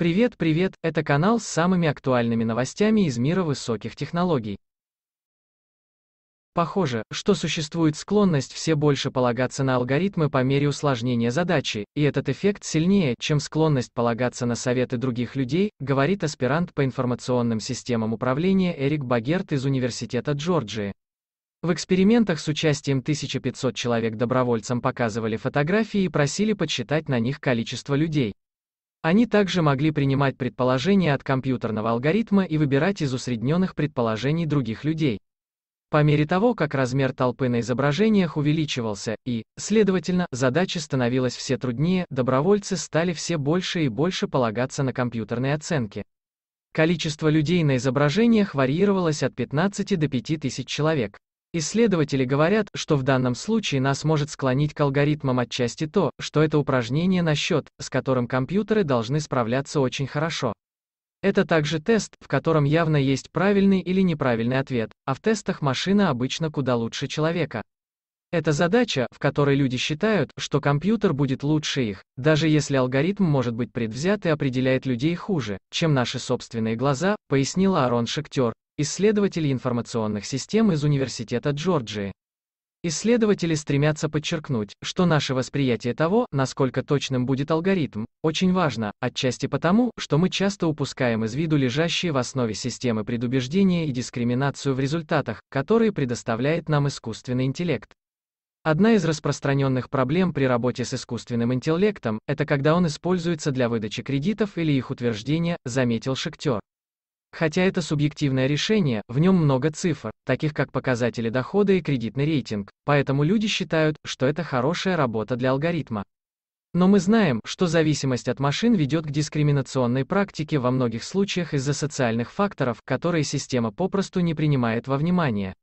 Привет, привет, это канал с самыми актуальными новостями из мира высоких технологий. Похоже, что существует склонность все больше полагаться на алгоритмы по мере усложнения задачи, и этот эффект сильнее, чем склонность полагаться на советы других людей, говорит аспирант по информационным системам управления Эрик Багерт из Университета Джорджии. В экспериментах с участием 1500 человек добровольцам показывали фотографии и просили подсчитать на них количество людей. Они также могли принимать предположения от компьютерного алгоритма и выбирать из усредненных предположений других людей. По мере того, как размер толпы на изображениях увеличивался, и, следовательно, задача становилась все труднее, добровольцы стали все больше и больше полагаться на компьютерные оценки. Количество людей на изображениях варьировалось от 15 до 5000 человек. Исследователи говорят, что в данном случае нас может склонить к алгоритмам отчасти то, что это упражнение на счет, с которым компьютеры должны справляться очень хорошо. Это также тест, в котором явно есть правильный или неправильный ответ, а в тестах машина обычно куда лучше человека. Это задача, в которой люди считают, что компьютер будет лучше их, даже если алгоритм может быть предвзят и определяет людей хуже, чем наши собственные глаза, пояснила Арон Шектер, исследователи информационных систем из Университета Джорджии. Исследователи стремятся подчеркнуть, что наше восприятие того, насколько точным будет алгоритм, очень важно, отчасти потому, что мы часто упускаем из виду лежащие в основе системы предубеждения и дискриминацию в результатах, которые предоставляет нам искусственный интеллект. Одна из распространенных проблем при работе с искусственным интеллектом – это когда он используется для выдачи кредитов или их утверждения, заметил Шектер. Хотя это субъективное решение, в нем много цифр, таких как показатели дохода и кредитный рейтинг, поэтому люди считают, что это хорошая работа для алгоритма. Но мы знаем, что зависимость от машин ведет к дискриминационной практике во многих случаях из-за социальных факторов, которые система попросту не принимает во внимание.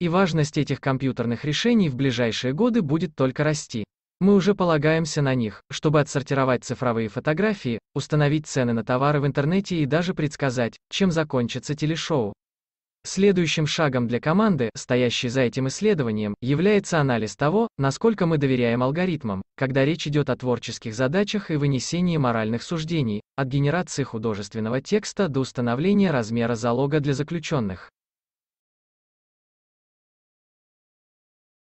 И важность этих компьютерных решений в ближайшие годы будет только расти. Мы уже полагаемся на них, чтобы отсортировать цифровые фотографии, установить цены на товары в интернете и даже предсказать, чем закончится телешоу. Следующим шагом для команды, стоящей за этим исследованием, является анализ того, насколько мы доверяем алгоритмам, когда речь идет о творческих задачах и вынесении моральных суждений, от генерации художественного текста до установления размера залога для заключенных.